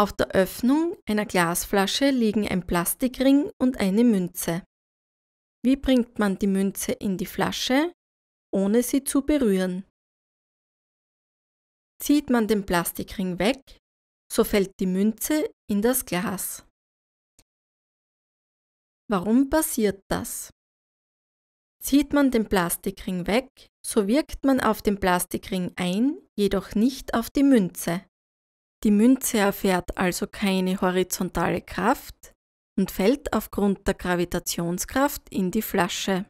Auf der Öffnung einer Glasflasche liegen ein Plastikring und eine Münze. Wie bringt man die Münze in die Flasche, ohne sie zu berühren? Zieht man den Plastikring weg, so fällt die Münze in das Glas. Warum passiert das? Zieht man den Plastikring weg, so wirkt man auf den Plastikring ein, jedoch nicht auf die Münze. Die Münze erfährt also keine horizontale Kraft und fällt aufgrund der Gravitationskraft in die Flasche.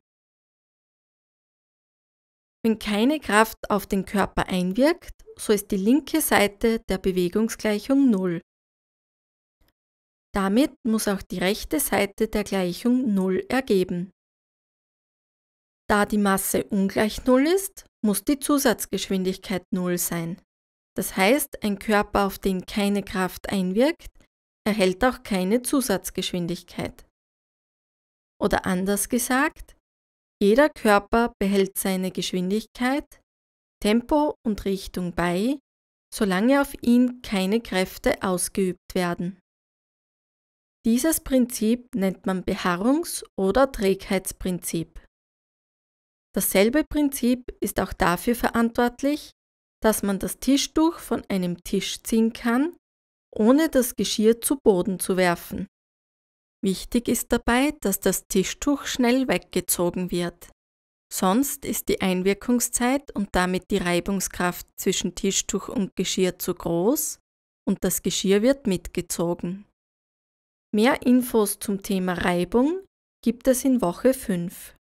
Wenn keine Kraft auf den Körper einwirkt, so ist die linke Seite der Bewegungsgleichung 0. Damit muss auch die rechte Seite der Gleichung 0 ergeben. Da die Masse ungleich 0 ist, muss die Zusatzgeschwindigkeit 0 sein. Das heißt, ein Körper, auf den keine Kraft einwirkt, erhält auch keine Zusatzgeschwindigkeit. Oder anders gesagt, jeder Körper behält seine Geschwindigkeit, Tempo und Richtung bei, solange auf ihn keine Kräfte ausgeübt werden. Dieses Prinzip nennt man Beharrungs- oder Trägheitsprinzip. Dasselbe Prinzip ist auch dafür verantwortlich, dass man das Tischtuch von einem Tisch ziehen kann, ohne das Geschirr zu Boden zu werfen. Wichtig ist dabei, dass das Tischtuch schnell weggezogen wird. Sonst ist die Einwirkungszeit und damit die Reibungskraft zwischen Tischtuch und Geschirr zu groß und das Geschirr wird mitgezogen. Mehr Infos zum Thema Reibung gibt es in Woche 5.